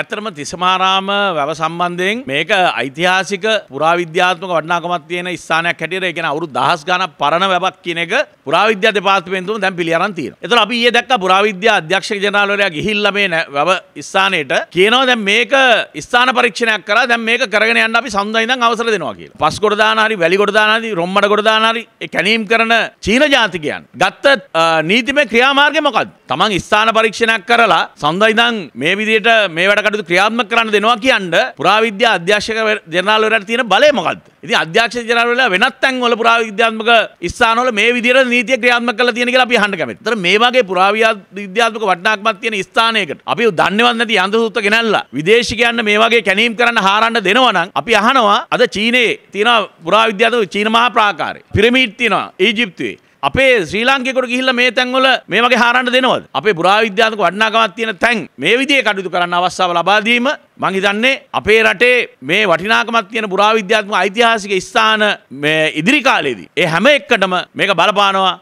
ඇතරම තිසමාරාම වැව සම්බන්ධයෙන් මේක ඓතිහාසික පුරාවිද්‍යාත්මක වටිනාකමක් තියෙන ස්ථානයක් හැටියට ඒ කියන්නේ අවුරුදු දහස් ගණන් පරණ වැවක් කියන එක පුරාවිද්‍යා දෙපාර්තමේන්තුවම දැන් පිළිඅරන් තියෙනවා. ඒතර අපි ඊයේ දැක්කා පුරාවිද්‍යා අධ්‍යක්ෂක ජනරාල්වරයා ගිහිල්ලා මේ වැව ස්ථානයට කියනවා දැන් මේක ස්ථාන පරීක්ෂණයක් කරලා දැන් මේක කරගෙන යන්න අපි සමුදා ඉඳන් අවසර දෙනවා කියලා. පස් කොට දාන හරි වැලි කොට දාන හරි රොම්මඩ කොට දාන හරි ඒ කැණීම් කරන චීන ජාතිකයන් ගත්ත නීතිමය ක්‍රියාමාර්ගය මොකක්ද? Taman ස්ථාන පරීක්ෂණයක් කරලා සමුදා ඉඳන් මේ විදිහට මේ වැඩ කටයුතු ක්‍රියාත්මක කරන්න දෙනවා කියන්න පුරාවිද්‍යා අධ්‍යක්ෂක ජනරාල්වරයාට තියෙන බලය මොකද්ද? ඉතින් අධ්‍යක්ෂක ජනරාල්වරයා වෙනත් තැන්වල පුරාවිද්‍යාත්මක ස්ථානවල මේ විදිහට නීතිය ක්‍රියාත්මක කරලා තියෙන කියලා අපි අහන්න කැමතියි. ඒතර මේ වගේ පුරාවිද්‍යාත්මක වටිනාකමක් තියෙන ස්ථානයකට අපි දන්නේවත් නැති අන්ධසූත්‍ර ගෙනල්ලා විදේශිකයන්ට මේ වගේ කැණීම් කරන්න හාරන්න දෙනවා නම් අපි අහනවා අද චීනයේ තියෙන පුරාවිද්‍යාත්මක චීන මහා ප්‍රාකාරය පිරමීඩ් තියෙනවා ඊජිප්තුවේ අපේ ශ්‍රී ලාංකිකට ගිහිල්ලා මේ තැන්වල මේ වගේ හාරන්න දෙනවද? අපේ පුරාවිද්‍යාත්මක වටිනාකමක් තියෙන තැන් මේ විදිහේ කටයුතු කරන්න අවස්ථාව ලබා දීම මං හිතන්නේ අපේ රටේ මේ වටිනාකමක් තියෙන පුරාවිද්‍යාත්මක ඓතිහාසික ස්ථාන මේ ඉදිරි කාලයේදී ඒ හැම එකටම මේක බලපානවා